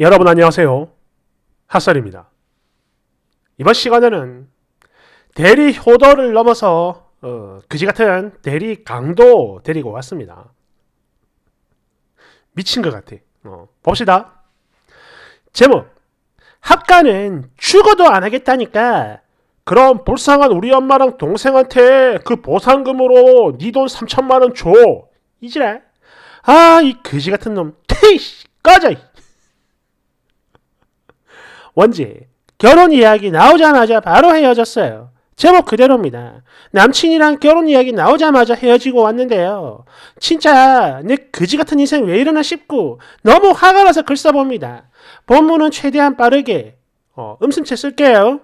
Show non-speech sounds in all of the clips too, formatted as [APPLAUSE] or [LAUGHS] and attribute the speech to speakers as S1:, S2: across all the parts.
S1: 여러분 안녕하세요. 핫설입니다. 이번 시간에는 대리 효도를 넘어서 어, 그지같은 대리 강도 데리고 왔습니다. 미친 것 같아. 어, 봅시다. 제목 학가는 죽어도 안 하겠다니까 그럼 불쌍한 우리 엄마랑 동생한테 그 보상금으로 네돈 3천만 원 줘. 이지랄. 아, 이 그지 같은 놈. 퇴이 [LAUGHS] 꺼져. 원지 결혼 이야기 나오자마자 바로 헤어졌어요. 제목 그대로입니다. 남친이랑 결혼 이야기 나오자마자 헤어지고 왔는데요. 진짜 내 네 그지 같은 인생 왜 이러나 싶고 너무 화가 나서 글 써봅니다. 본문은 최대한 빠르게 어, 음성채 쓸게요.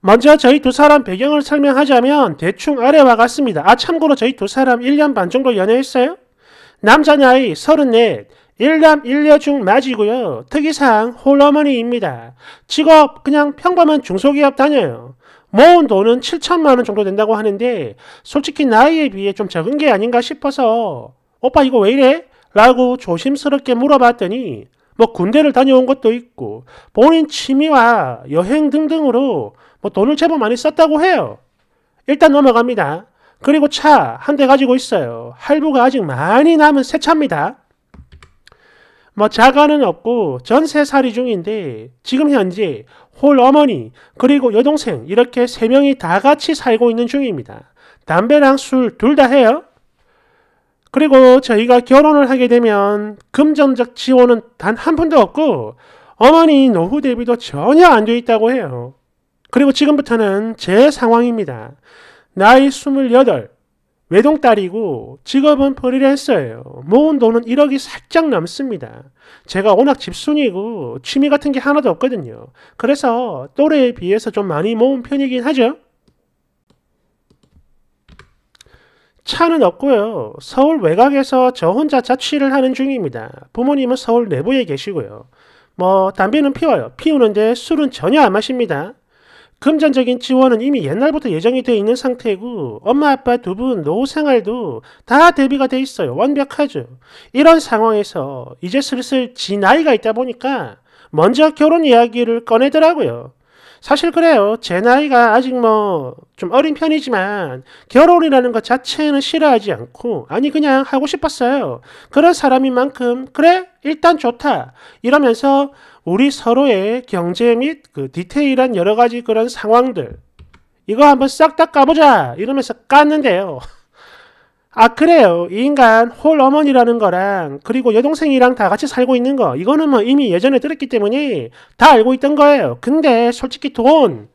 S1: 먼저 저희 두 사람 배경을 설명하자면 대충 아래와 같습니다. 아 참고로 저희 두 사람 1년 반 정도 연애했어요. 남자 나이 34, 일남 일녀중 맞이고요. 특이사항 홀어머니입니다. 직업 그냥 평범한 중소기업 다녀요. 모은 돈은 7천만 원 정도 된다고 하는데 솔직히 나이에 비해 좀 적은 게 아닌가 싶어서 오빠 이거 왜 이래? 라고 조심스럽게 물어봤더니 뭐 군대를 다녀온 것도 있고 본인 취미와 여행 등등으로 뭐 돈을 제법 많이 썼다고 해요. 일단 넘어갑니다. 그리고 차 한 대 가지고 있어요. 할부가 아직 많이 남은 새 차입니다. 뭐 자가는 없고 전세살이 중인데 지금 현재 홀 어머니 그리고 여동생 이렇게 세 명이 다 같이 살고 있는 중입니다. 담배랑 술 둘 다 해요. 그리고 저희가 결혼을 하게 되면 금전적 지원은 단 한 푼도 없고 어머니 노후 대비도 전혀 안 돼 있다고 해요. 그리고 지금부터는 제 상황입니다. 나이 28, 외동딸이고 직업은 프리랜서예요. 모은 돈은 1억이 살짝 넘습니다 제가 워낙 집순이고 취미 같은 게 하나도 없거든요. 그래서 또래에 비해서 좀 많이 모은 편이긴 하죠. 차는 없고요. 서울 외곽에서 저 혼자 자취를 하는 중입니다. 부모님은 서울 내부에 계시고요. 뭐 담배는 피워요. 피우는데 술은 전혀 안 마십니다. 금전적인 지원은 이미 옛날부터 예정이 되어 있는 상태고 엄마 아빠 두 분 노후 생활도 다 대비가 돼 있어요. 완벽하죠. 이런 상황에서 이제 슬슬 지 나이가 있다 보니까 먼저 결혼 이야기를 꺼내더라고요. 사실 그래요. 제 나이가 아직 뭐 좀 어린 편이지만 결혼이라는 것 자체는 싫어하지 않고 아니 그냥 하고 싶었어요. 그런 사람인 만큼 그래 일단 좋다 이러면서 우리 서로의 경제 및 그 디테일한 여러 가지 그런 상황들 이거 한번 싹 다 까보자 이러면서 깠는데요. 아 그래요 이 인간 홀 어머니라는 거랑 그리고 여동생이랑 다 같이 살고 있는 거 이거는 뭐 이미 예전에 들었기 때문에 다 알고 있던 거예요 근데 솔직히 돈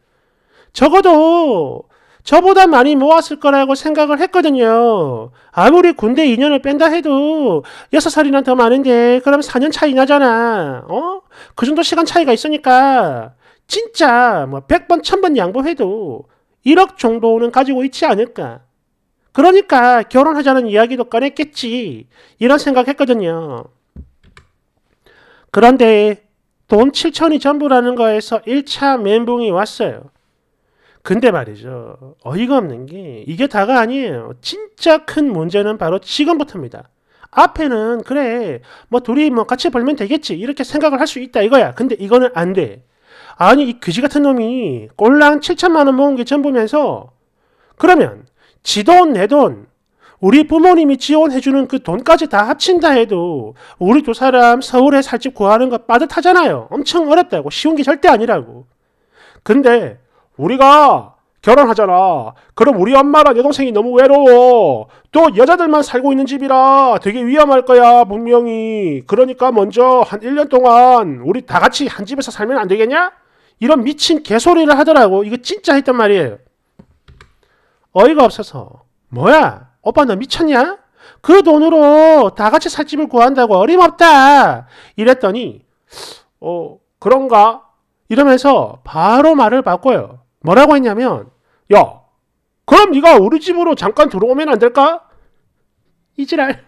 S1: 적어도 저보다 많이 모았을 거라고 생각을 했거든요 아무리 군대 2년을 뺀다 해도 6살이나 더 많은데 그럼 4년 차이 나잖아 어? 그 정도 시간 차이가 있으니까 진짜 뭐 100번 1000번 양보해도 1억 정도는 가지고 있지 않을까 그러니까 결혼하자는 이야기도 꺼냈겠지. 이런 생각했거든요. 그런데 돈 7천이 전부라는 거에서 1차 멘붕이 왔어요. 근데 말이죠. 어이가 없는 게 이게 다가 아니에요. 진짜 큰 문제는 바로 지금부터입니다. 앞에는 그래 뭐 둘이 뭐 같이 벌면 되겠지 이렇게 생각을 할 수 있다 이거야. 근데 이거는 안 돼. 아니 이 그지 같은 놈이 꼴랑 7천만 원 모은 게 전부면서 그러면 지돈 내돈 우리 부모님이 지원해주는 그 돈까지 다 합친다 해도 우리 두 사람 서울에 살 집 구하는 거 빠듯하잖아요. 엄청 어렵다고 쉬운 게 절대 아니라고. 근데 우리가 결혼하잖아. 그럼 우리 엄마랑 여동생이 너무 외로워. 또 여자들만 살고 있는 집이라 되게 위험할 거야, 분명히. 그러니까 먼저 한 1년 동안 우리 다 같이 한 집에서 살면 안 되겠냐? 이런 미친 개소리를 하더라고. 이거 진짜 했단 말이에요. 어이가 없어서 뭐야 오빠 너 미쳤냐? 그 돈으로 다 같이 살 집을 구한다고 어림없다 이랬더니 어 그런가? 이러면서 바로 말을 바꿔요. 뭐라고 했냐면 야 그럼 네가 우리 집으로 잠깐 들어오면 안 될까? 이지랄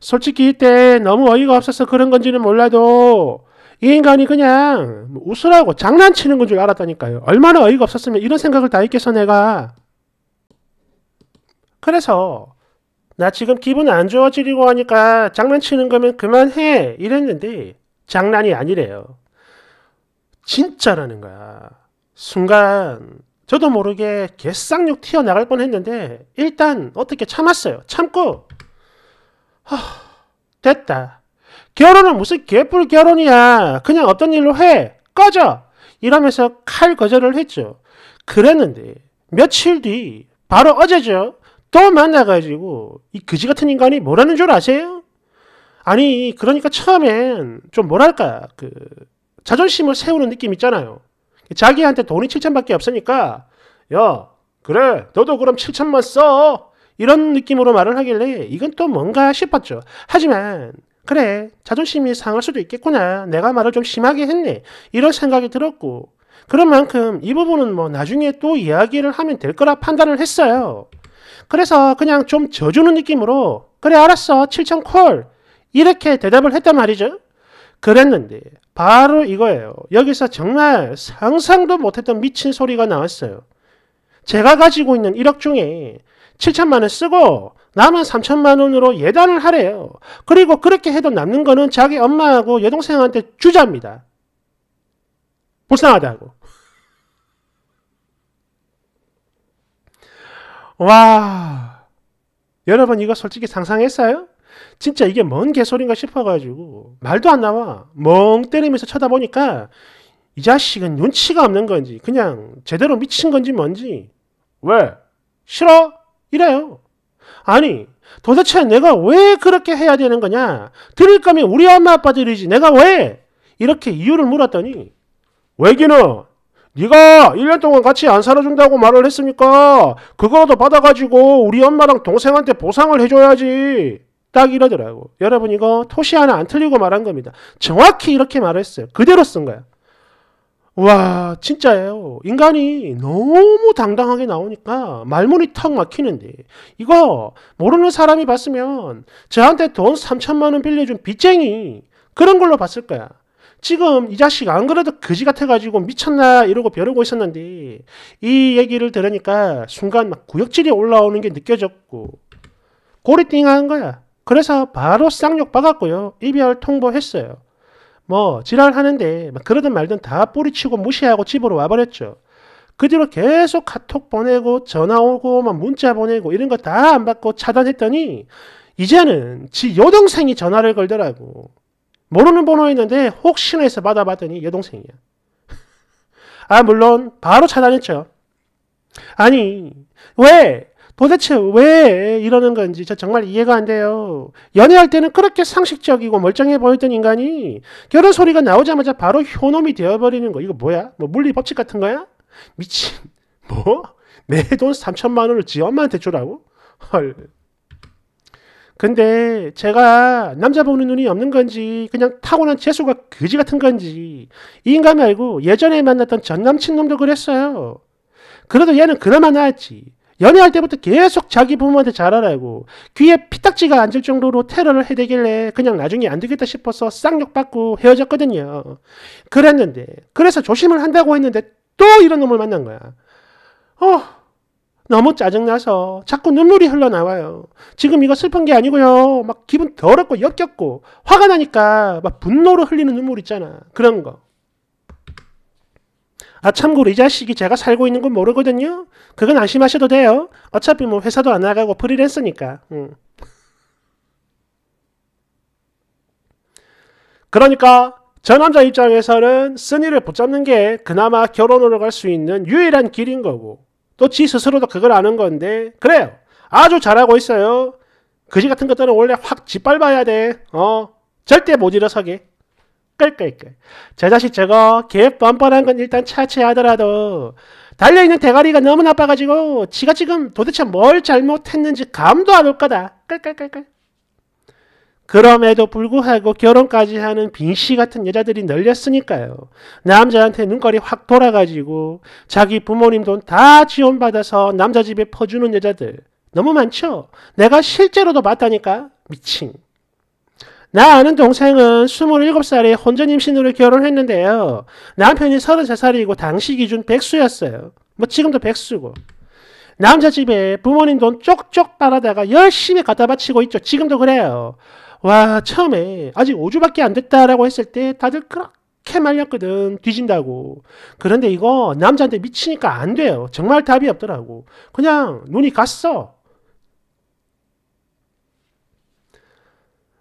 S1: 솔직히 이때 너무 어이가 없어서 그런 건지는 몰라도 이 인간이 그냥 웃으라고 장난치는 건 줄 알았다니까요. 얼마나 어이가 없었으면 이런 생각을 다 했겠어 내가. 그래서 나 지금 기분 안 좋아지려고 하니까 장난치는 거면 그만해 이랬는데 장난이 아니래요. 진짜라는 거야. 순간 저도 모르게 개쌍욕 튀어나갈 뻔했는데 일단 어떻게 참았어요. 참고 하, 됐다. 결혼은 무슨 개뿔 결혼이야. 그냥 어떤 일로 해. 꺼져. 이러면서 칼 거절을 했죠. 그랬는데 며칠 뒤 바로 어제죠. 또 만나가지고 이 그지 같은 인간이 뭐라는 줄 아세요? 아니 그러니까 처음엔 좀 뭐랄까 그 자존심을 세우는 느낌 있잖아요. 자기한테 돈이 7천밖에 없으니까 야 그래 너도 그럼 7천만 써 이런 느낌으로 말을 하길래 이건 또 뭔가 싶었죠. 하지만 그래, 자존심이 상할 수도 있겠구나. 내가 말을 좀 심하게 했네. 이런 생각이 들었고, 그런 만큼 이 부분은 뭐 나중에 또 이야기를 하면 될 거라 판단을 했어요. 그래서 그냥 좀 져주는 느낌으로, 그래, 알았어. 7천 콜. 이렇게 대답을 했단 말이죠. 그랬는데, 바로 이거예요. 여기서 정말 상상도 못했던 미친 소리가 나왔어요. 제가 가지고 있는 1억 중에 7천만 원 쓰고 남은 3천만 원으로 예단을 하래요. 그리고 그렇게 해도 남는 거는 자기 엄마하고 여동생한테 주자입니다. 불쌍하다고. 와, 여러분 이거 솔직히 상상했어요? 진짜 이게 뭔 개소리인가 싶어가지고 말도 안 나와. 멍 때리면서 쳐다보니까 이 자식은 눈치가 없는 건지 그냥 제대로 미친 건지 뭔지 왜? 싫어? 이래요. 아니, 도대체 내가 왜 그렇게 해야 되는 거냐? 들을 거면 우리 엄마 아빠들이지. 내가 왜? 이렇게 이유를 물었더니 외기는 네가 1년 동안 같이 안 살아준다고 말을 했으니까 그거라도 받아가지고 우리 엄마랑 동생한테 보상을 해줘야지. 딱 이러더라고. 여러분 이거 토시 하나 안 틀리고 말한 겁니다. 정확히 이렇게 말했어요. 그대로 쓴 거야. 와, 진짜예요. 인간이 너무 당당하게 나오니까 말문이 턱 막히는데. 이거 모르는 사람이 봤으면 저한테 돈 3천만 원 빌려준 빚쟁이 그런 걸로 봤을 거야. 지금 이 자식 안 그래도 거지 같아가지고 미쳤나 이러고 벼르고 있었는데 이 얘기를 들으니까 순간 막 구역질이 올라오는 게 느껴졌고 고리띵한 거야. 그래서 바로 쌍욕 박았고요. 이별 통보했어요. 뭐 지랄하는데 막 그러든 말든 다 뿌리치고 무시하고 집으로 와버렸죠. 그 뒤로 계속 카톡 보내고 전화 오고 막 문자 보내고 이런 거 다 안 받고 차단했더니 이제는 지 여동생이 전화를 걸더라고. 모르는 번호였는데 혹시나 해서 받아봤더니 여동생이야. [LAUGHS] 아 물론 바로 차단했죠. 아니 왜 도대체 왜 이러는 건지 저 정말 이해가 안 돼요. 연애할 때는 그렇게 상식적이고 멀쩡해 보였던 인간이 결혼 소리가 나오자마자 바로 효놈이 되어버리는 거. 이거 뭐야? 뭐 물리 법칙 같은 거야? 미친. 뭐? 내 돈 3천만 원을 지 엄마한테 주라고? 헐. 근데 제가 남자 보는 눈이 없는 건지 그냥 타고난 재수가 그지 같은 건지 이 인간 말고 예전에 만났던 전 남친 놈도 그랬어요. 그래도 얘는 그나마 나았지. 연애할 때부터 계속 자기 부모한테 잘하라고 귀에 피딱지가 앉을 정도로 테러를 해대길래 그냥 나중에 안 되겠다 싶어서 쌍욕 받고 헤어졌거든요. 그랬는데 그래서 조심을 한다고 했는데 또 이런 놈을 만난 거야. 어 너무 짜증나서 자꾸 눈물이 흘러나와요. 지금 이거 슬픈 게 아니고요. 막 기분 더럽고 역겹고 화가 나니까 막 분노로 흘리는 눈물 있잖아. 그런 거. 아 참고로 이 자식이 제가 살고 있는 건 모르거든요. 그건 안심하셔도 돼요. 어차피 뭐 회사도 안 나가고 프리랜서니까. 음. 그러니까 저 남자 입장에서는 쓴이를 붙잡는 게 그나마 결혼으로 갈 수 있는 유일한 길인 거고 또 지 스스로도 그걸 아는 건데 그래요. 아주 잘하고 있어요. 그지 같은 것들은 원래 확 짓밟아야 돼. 어 절대 못 일어서게. 끌끌끌. 제 자식 저거 계획 뻔뻔한 건 일단 차치하더라도 달려있는 대가리가 너무 나빠가지고 지가 지금 도대체 뭘 잘못했는지 감도 안 올 거다. 끌끌끌끌. 그럼에도 불구하고 결혼까지 하는 빈씨 같은 여자들이 널렸으니까요. 남자한테 눈깔이 확 돌아가지고 자기 부모님 돈 다 지원받아서 남자 집에 퍼주는 여자들 너무 많죠? 내가 실제로도 봤다니까 미친. 나 아는 동생은 27살에 혼전 임신으로 결혼했는데요. 남편이 33살이고 당시 기준 백수였어요. 뭐 지금도 백수고. 남자 집에 부모님 돈 쪽쪽 빨아다가 열심히 갖다 바치고 있죠. 지금도 그래요. 와, 처음에 아직 5주밖에 안 됐다라고 했을 때 다들 그렇게 말렸거든. 뒤진다고. 그런데 이거 남자한테 미치니까 안 돼요. 정말 답이 없더라고. 그냥 눈이 갔어.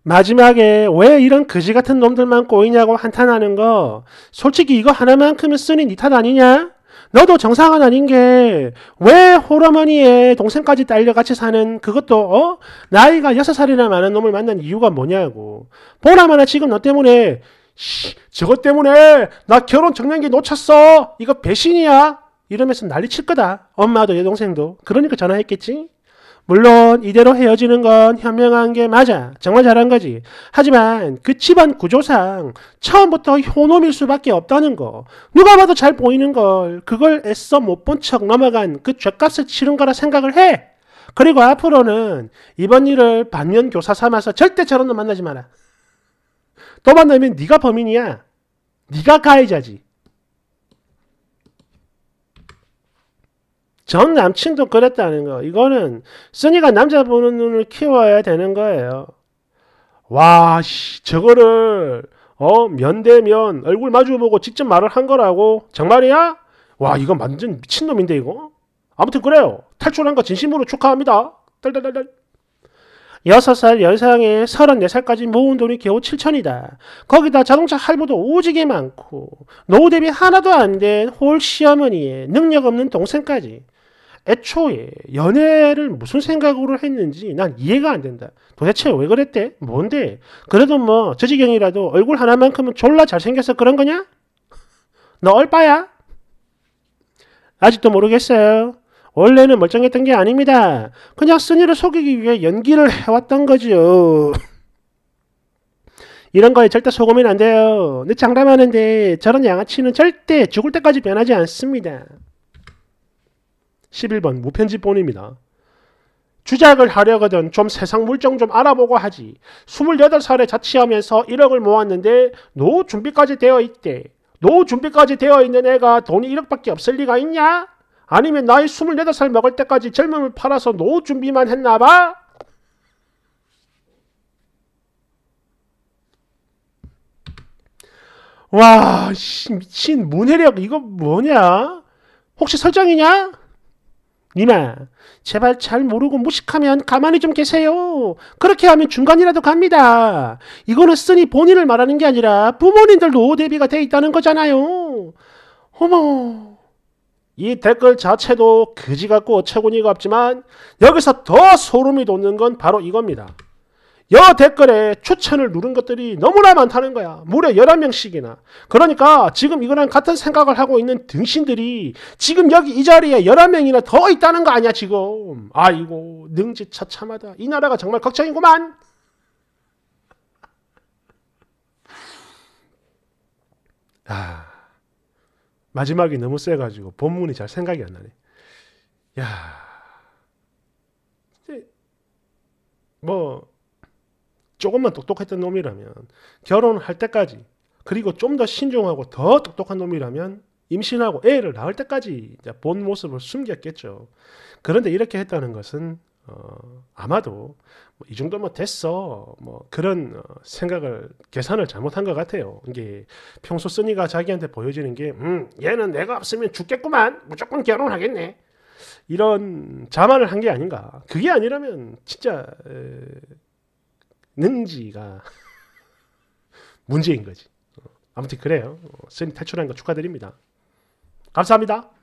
S1: 마지막에 왜 이런 거지 같은 놈들만 꼬이냐고 한탄하는 거 솔직히 이거 하나만큼은 쓰니 니탓 네 아니냐? 너도 정상은 아닌 게왜 호러머니의 동생까지 딸려 같이 사는 그것도 어? 나이가 여섯 살이나 많은 놈을 만난 이유가 뭐냐고 보라마나 지금 너 때문에 씨, 저것 때문에 나 결혼 정년기 놓쳤어 이거 배신이야 이러면서 난리 칠 거다 엄마도 여동생도 그러니까 전화했겠지 물론 이대로 헤어지는 건 현명한 게 맞아. 정말 잘한 거지. 하지만 그 집안 구조상 처음부터 효놈일 수밖에 없다는 거. 누가 봐도 잘 보이는 걸 그걸 애써 못 본 척 넘어간 그 죗값을 치른 거라 생각을 해. 그리고 앞으로는 이번 일을 반면 교사 삼아서 절대 저런 놈 만나지 마라. 또 만나면 네가 범인이야. 네가 가해자지. 전 남친도 그랬다는 거. 이거는 쓰니가 남자 보는 눈을 키워야 되는 거예요. 와, 씨, 저거를 어 면대면 얼굴 마주보고 직접 말을 한 거라고 정말이야? 와, 이거 완전 미친 놈인데 이거. 아무튼 그래요. 탈출한 거 진심으로 축하합니다. 딸딸딸딸. 6살 연상에 34살까지 모은 돈이 겨우 7천이다. 거기다 자동차 할부도 오지게 많고 노후 대비 하나도 안 된 홀 시어머니의 능력 없는 동생까지 애초에 연애를 무슨 생각으로 했는지 난 이해가 안 된다. 도대체 왜 그랬대? 뭔데? 그래도 뭐 저지경이라도 얼굴 하나만큼은 졸라 잘생겨서 그런 거냐? 너 얼빠야? 아직도 모르겠어요. 원래는 멀쩡했던 게 아닙니다. 그냥 쓴이를 속이기 위해 연기를 해왔던 거지요. [LAUGHS] 이런 거에 절대 속으면 안 돼요. 내 장담하는데 저런 양아치는 절대 죽을 때까지 변하지 않습니다. 11번 무편집본입니다. 주작을 하려거든 좀 세상 물정 좀 알아보고 하지. 28살에 자취하면서 1억을 모았는데 노후 준비까지 되어 있대. 노후 준비까지 되어 있는 애가 돈이 1억밖에 없을 리가 있냐? 아니면 나이 28살 먹을 때까지 젊음을 팔아서 노후 준비만 했나 봐? 와, 씨, 미친 문해력 이거 뭐냐? 혹시 설정이냐? 니아 제발 잘 모르고 무식하면 가만히 좀 계세요. 그렇게 하면 중간이라도 갑니다. 이거는 쓰니 본인을 말하는 게 아니라 부모님들도 대비가 돼 있다는 거잖아요. 어머. 이 댓글 자체도 그지 같고 어처구니가 없지만 여기서 더 소름이 돋는 건 바로 이겁니다. 여 댓글에 추천을 누른 것들이 너무나 많다는 거야. 무려 11명씩이나. 그러니까 지금 이거랑 같은 생각을 하고 있는 등신들이 지금 여기 이 자리에 11명이나 더 있다는 거 아니야, 지금. 아이고, 능지처참하다. 이 나라가 정말 걱정이구만. 아, 마지막이 너무 세가지고 본문이 잘 생각이 안 나네. 야, 뭐 조금만 똑똑했던 놈이라면 결혼할 때까지 그리고 좀 더 신중하고 더 똑똑한 놈이라면 임신하고 애를 낳을 때까지 본 모습을 숨겼겠죠. 그런데 이렇게 했다는 것은 어, 아마도 뭐이 정도면 됐어 뭐 그런 어, 생각을 계산을 잘못한 것 같아요. 이게 평소 쓰니가 자기한테 보여지는 게 음, 얘는 내가 없으면 죽겠구만 무조건 결혼하겠네 이런 자만을 한 게 아닌가. 그게 아니라면 진짜 에, 있는지가 [LAUGHS] 문제인 거지. 어, 아무튼 그래요. 스님 어, 탈출한 거 축하드립니다. 감사합니다.